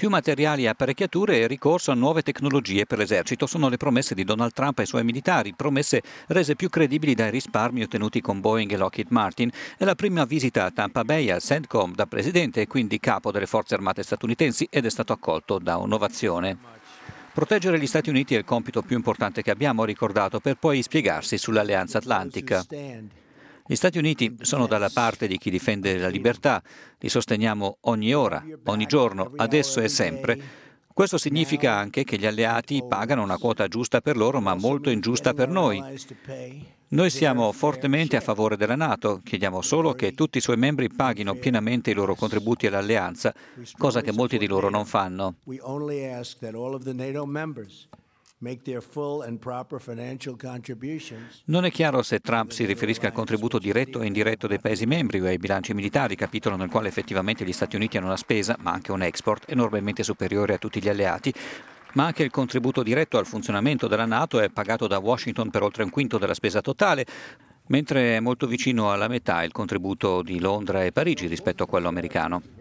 Più materiali e apparecchiature e ricorso a nuove tecnologie per l'esercito sono le promesse di Donald Trump ai suoi militari, promesse rese più credibili dai risparmi ottenuti con Boeing e Lockheed Martin. È la prima visita a Tampa Bay al CENTCOM da presidente e quindi capo delle forze armate statunitensi ed è stato accolto da un'ovazione. Proteggere gli Stati Uniti è il compito più importante che abbiamo ricordato per poi spiegarsi sull'alleanza atlantica. Gli Stati Uniti sono dalla parte di chi difende la libertà, li sosteniamo ogni ora, ogni giorno, adesso e sempre. Questo significa anche che gli alleati pagano una quota giusta per loro, ma molto ingiusta per noi. Noi siamo fortemente a favore della Nato, chiediamo solo che tutti i suoi membri paghino pienamente i loro contributi all'alleanza, cosa che molti di loro non fanno. Non è chiaro se Trump si riferisca al contributo diretto o indiretto dei Paesi membri o ai bilanci militari, capitolo nel quale effettivamente gli Stati Uniti hanno una spesa, ma anche un export, enormemente superiore a tutti gli alleati, ma anche il contributo diretto al funzionamento della Nato è pagato da Washington per oltre un quinto della spesa totale, mentre è molto vicino alla metà il contributo di Londra e Parigi rispetto a quello americano.